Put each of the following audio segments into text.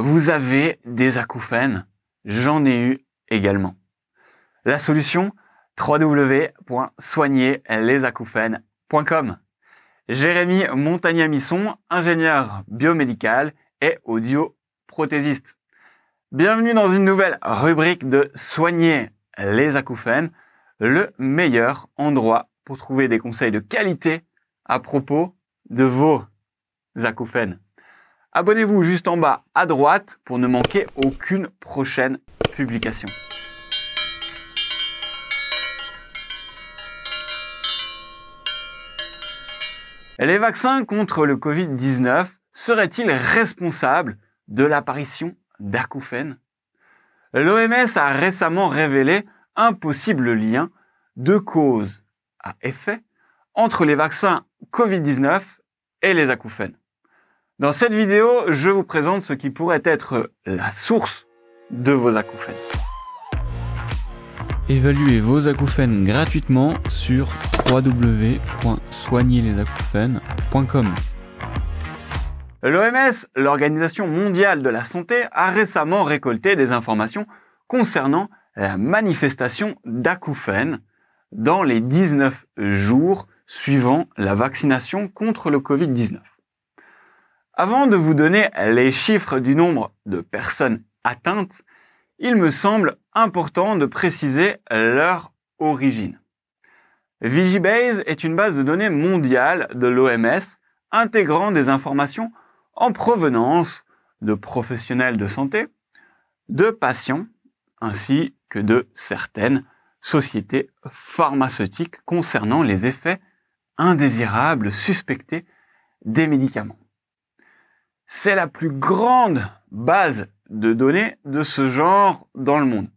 vous avez des acouphènes. J'en ai eu également. La solution www.soignerlesacouphènes.com. Jérémy Montagnamisson, ingénieur biomédical et audioprothésiste. Bienvenue dans une nouvelle rubrique de Soigner les acouphènes, le meilleur endroit pour trouver des conseils de qualité à propos de vos acouphènes. Abonnez-vous juste en bas à droite pour ne manquer aucune prochaine publication. Les vaccins contre le Covid-19 seraient-ils responsables de l'apparition d'acouphènes L'OMS a récemment révélé un possible lien de cause à effet entre les vaccins Covid-19 et les acouphènes. Dans cette vidéo, je vous présente ce qui pourrait être la source de vos acouphènes. Évaluez vos acouphènes gratuitement sur www.soignerlesacouphènes.com. L'OMS, l'Organisation mondiale de la santé, a récemment récolté des informations concernant la manifestation d'acouphènes dans les 19 jours suivant la vaccination contre le Covid-19. Avant de vous donner les chiffres du nombre de personnes atteintes, il me semble important de préciser leur origine. Vigibase est une base de données mondiale de l'OMS intégrant des informations en provenance de professionnels de santé, de patients, ainsi que de certaines sociétés pharmaceutiques concernant les effets indésirables suspectés des médicaments. C'est la plus grande base de données de ce genre dans le monde.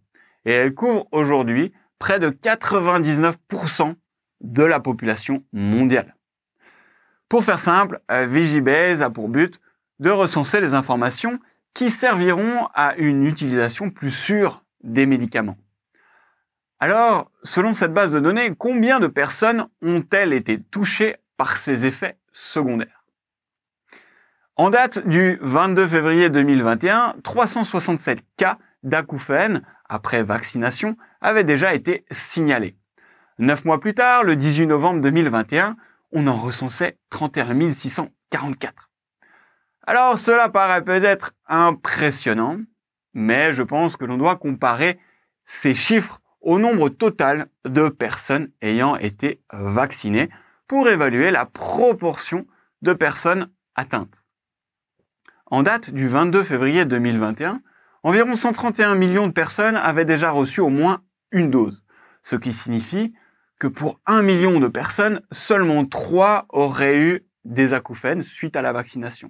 Et elle couvre aujourd'hui près de 99% de la population mondiale. Pour faire simple, Vigibase a pour but de recenser les informations qui serviront à une utilisation plus sûre des médicaments. Alors, selon cette base de données, combien de personnes ont-elles été touchées par ces effets secondaires en date du 22 février 2021, 367 cas d'acouphènes après vaccination avaient déjà été signalés. Neuf mois plus tard, le 18 novembre 2021, on en recensait 31 644. Alors cela paraît peut-être impressionnant, mais je pense que l'on doit comparer ces chiffres au nombre total de personnes ayant été vaccinées pour évaluer la proportion de personnes atteintes. En date du 22 février 2021, environ 131 millions de personnes avaient déjà reçu au moins une dose, ce qui signifie que pour 1 million de personnes, seulement 3 auraient eu des acouphènes suite à la vaccination.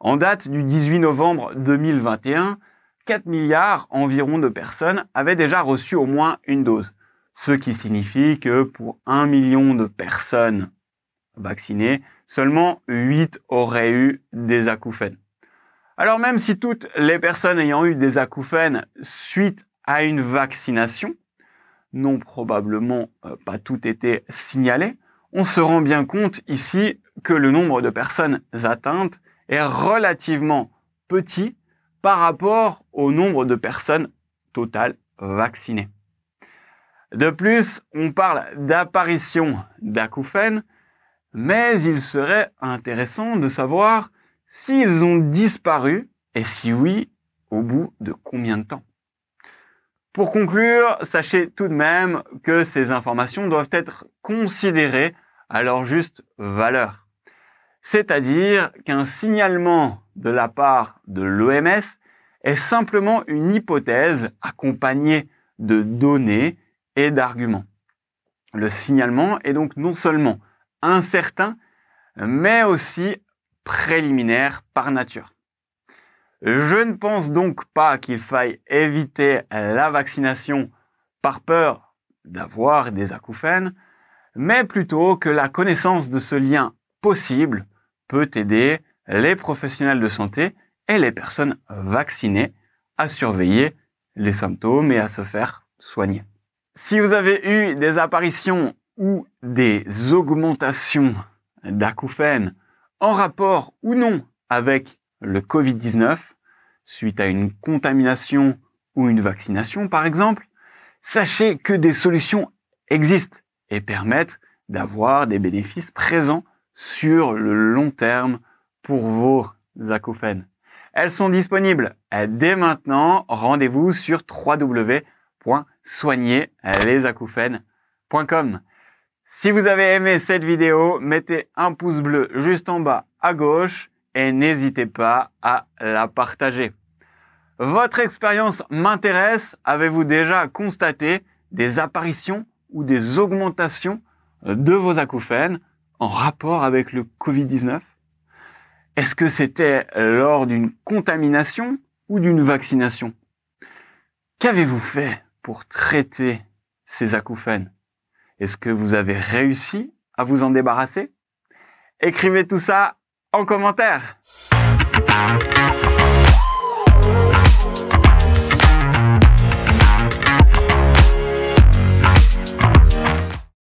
En date du 18 novembre 2021, 4 milliards environ de personnes avaient déjà reçu au moins une dose, ce qui signifie que pour 1 million de personnes vaccinées, seulement 8 auraient eu des acouphènes. Alors même si toutes les personnes ayant eu des acouphènes suite à une vaccination n'ont probablement euh, pas toutes été signalées, on se rend bien compte ici que le nombre de personnes atteintes est relativement petit par rapport au nombre de personnes totales vaccinées. De plus, on parle d'apparition d'acouphènes mais il serait intéressant de savoir s'ils ont disparu et si oui, au bout de combien de temps. Pour conclure, sachez tout de même que ces informations doivent être considérées à leur juste valeur. C'est-à-dire qu'un signalement de la part de l'OMS est simplement une hypothèse accompagnée de données et d'arguments. Le signalement est donc non seulement incertain, mais aussi préliminaire par nature. Je ne pense donc pas qu'il faille éviter la vaccination par peur d'avoir des acouphènes, mais plutôt que la connaissance de ce lien possible peut aider les professionnels de santé et les personnes vaccinées à surveiller les symptômes et à se faire soigner. Si vous avez eu des apparitions ou des augmentations d'acouphènes en rapport ou non avec le Covid-19, suite à une contamination ou une vaccination par exemple, sachez que des solutions existent et permettent d'avoir des bénéfices présents sur le long terme pour vos acouphènes. Elles sont disponibles dès maintenant. Rendez-vous sur www.soignerlesacouphènes.com. Si vous avez aimé cette vidéo, mettez un pouce bleu juste en bas à gauche et n'hésitez pas à la partager. Votre expérience m'intéresse. Avez-vous déjà constaté des apparitions ou des augmentations de vos acouphènes en rapport avec le Covid-19 Est-ce que c'était lors d'une contamination ou d'une vaccination Qu'avez-vous fait pour traiter ces acouphènes est-ce que vous avez réussi à vous en débarrasser Écrivez tout ça en commentaire.